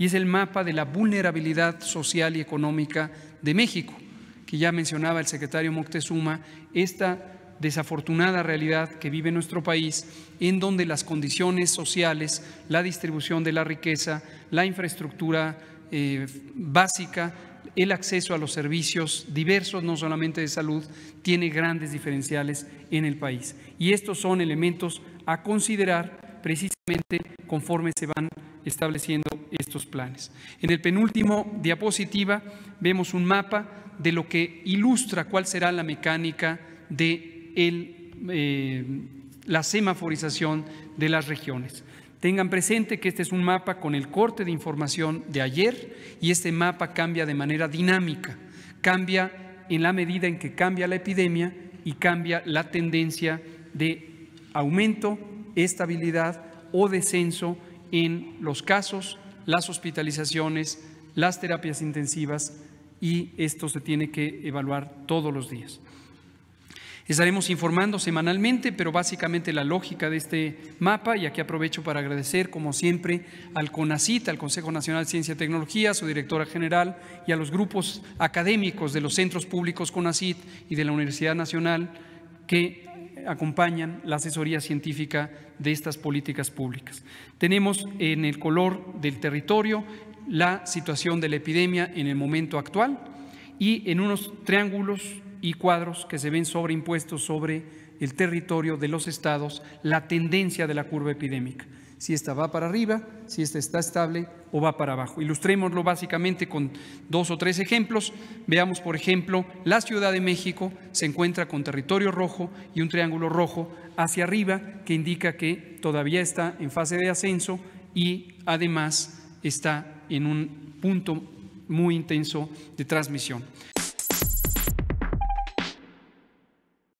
y es el mapa de la vulnerabilidad social y económica de México, que ya mencionaba el secretario Moctezuma, esta desafortunada realidad que vive nuestro país, en donde las condiciones sociales, la distribución de la riqueza, la infraestructura eh, básica, el acceso a los servicios diversos, no solamente de salud, tiene grandes diferenciales en el país. Y estos son elementos a considerar precisamente conforme se van estableciendo estos planes. En el penúltimo diapositiva vemos un mapa de lo que ilustra cuál será la mecánica de eh, la semaforización de las regiones. Tengan presente que este es un mapa con el corte de información de ayer y este mapa cambia de manera dinámica, cambia en la medida en que cambia la epidemia y cambia la tendencia de aumento, estabilidad o descenso en los casos, las hospitalizaciones, las terapias intensivas y esto se tiene que evaluar todos los días. Estaremos informando semanalmente, pero básicamente la lógica de este mapa, y aquí aprovecho para agradecer, como siempre, al CONACIT, al Consejo Nacional de Ciencia y Tecnología, su directora general y a los grupos académicos de los centros públicos CONACIT y de la Universidad Nacional que acompañan la asesoría científica de estas políticas públicas. Tenemos en el color del territorio la situación de la epidemia en el momento actual y en unos triángulos y cuadros que se ven sobreimpuestos sobre el territorio de los estados la tendencia de la curva epidémica si esta va para arriba, si esta está estable o va para abajo. Ilustrémoslo básicamente con dos o tres ejemplos. Veamos, por ejemplo, la Ciudad de México se encuentra con territorio rojo y un triángulo rojo hacia arriba que indica que todavía está en fase de ascenso y además está en un punto muy intenso de transmisión.